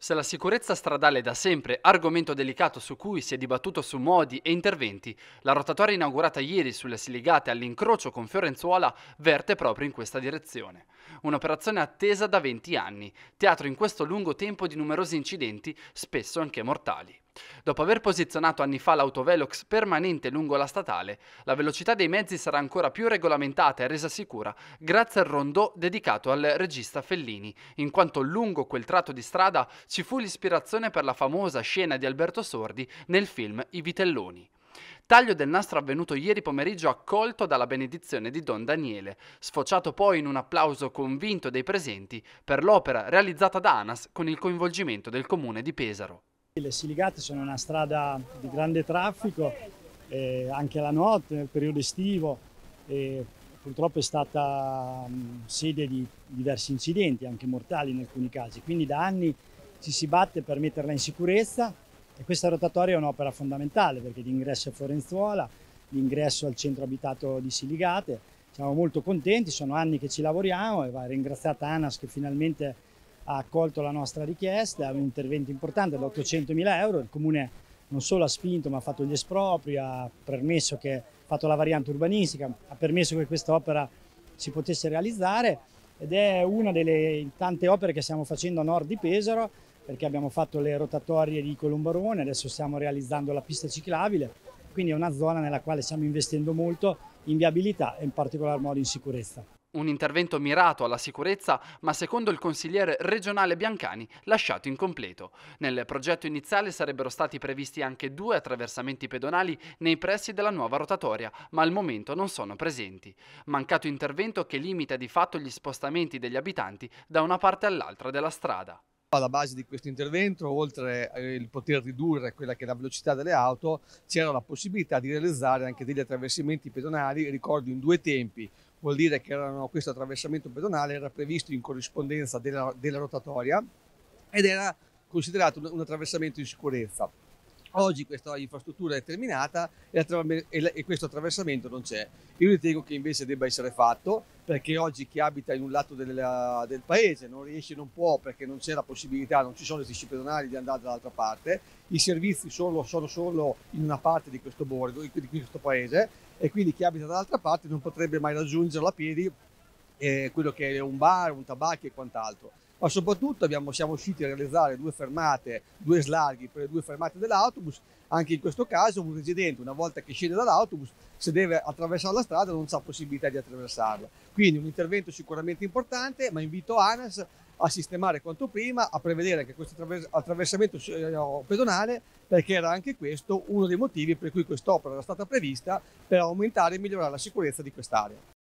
Se la sicurezza stradale è da sempre argomento delicato su cui si è dibattuto su modi e interventi, la rotatoria inaugurata ieri sulle Siligate all'incrocio con Fiorenzuola verte proprio in questa direzione. Un'operazione attesa da 20 anni, teatro in questo lungo tempo di numerosi incidenti, spesso anche mortali. Dopo aver posizionato anni fa l'autovelox permanente lungo la statale, la velocità dei mezzi sarà ancora più regolamentata e resa sicura grazie al rondò dedicato al regista Fellini, in quanto lungo quel tratto di strada ci fu l'ispirazione per la famosa scena di Alberto Sordi nel film I Vitelloni. Taglio del nastro avvenuto ieri pomeriggio accolto dalla benedizione di Don Daniele, sfociato poi in un applauso convinto dei presenti per l'opera realizzata da Anas con il coinvolgimento del comune di Pesaro. Le Siligate sono una strada di grande traffico, eh, anche la notte, nel periodo estivo, eh, purtroppo è stata mh, sede di diversi incidenti, anche mortali in alcuni casi, quindi da anni ci si batte per metterla in sicurezza e questa rotatoria è un'opera fondamentale perché l'ingresso è Forenzuola, l'ingresso al centro abitato di Siligate, siamo molto contenti, sono anni che ci lavoriamo e va ringraziata ANAS che finalmente ha accolto la nostra richiesta, è un intervento importante da 800 mila euro, il comune non solo ha spinto ma ha fatto gli espropri, ha permesso che fatto la variante urbanistica, ha permesso che questa opera si potesse realizzare ed è una delle tante opere che stiamo facendo a nord di Pesaro perché abbiamo fatto le rotatorie di Colombarone, adesso stiamo realizzando la pista ciclabile, quindi è una zona nella quale stiamo investendo molto in viabilità e in particolar modo in sicurezza un intervento mirato alla sicurezza, ma secondo il consigliere regionale Biancani lasciato incompleto. Nel progetto iniziale sarebbero stati previsti anche due attraversamenti pedonali nei pressi della nuova rotatoria, ma al momento non sono presenti. Mancato intervento che limita di fatto gli spostamenti degli abitanti da una parte all'altra della strada. Alla base di questo intervento, oltre eh, il poter ridurre quella che è la velocità delle auto, c'era la possibilità di realizzare anche degli attraversamenti pedonali, ricordo in due tempi, vuol dire che erano, questo attraversamento pedonale era previsto in corrispondenza della, della rotatoria ed era considerato un, un attraversamento in sicurezza. Oggi questa infrastruttura è terminata e, e, questo attraversamento non c'è. Io ritengo che invece debba essere fatto perché oggi chi abita in un lato della, del paese non riesce, non può perché non c'è la possibilità, non ci sono i strisce pedonali di andare dall'altra parte, i servizi sono, sono, solo in una parte di questo borgo, di questo paese e quindi chi abita dall'altra parte non potrebbe mai raggiungerlo a piedi eh, quello che è un bar, un tabacco e quant'altro. Ma soprattutto abbiamo, siamo riusciti a realizzare due fermate, due slarghi per le due fermate dell'autobus. Anche in questo caso un residente, una volta che scende dall'autobus, se deve attraversare la strada non ha possibilità di attraversarla. Quindi un intervento sicuramente importante, ma invito ANAS a sistemare quanto prima, a prevedere anche questo attraversamento eh, pedonale, perché era anche questo uno dei motivi per cui quest'opera era stata prevista per aumentare e migliorare la sicurezza di quest'area.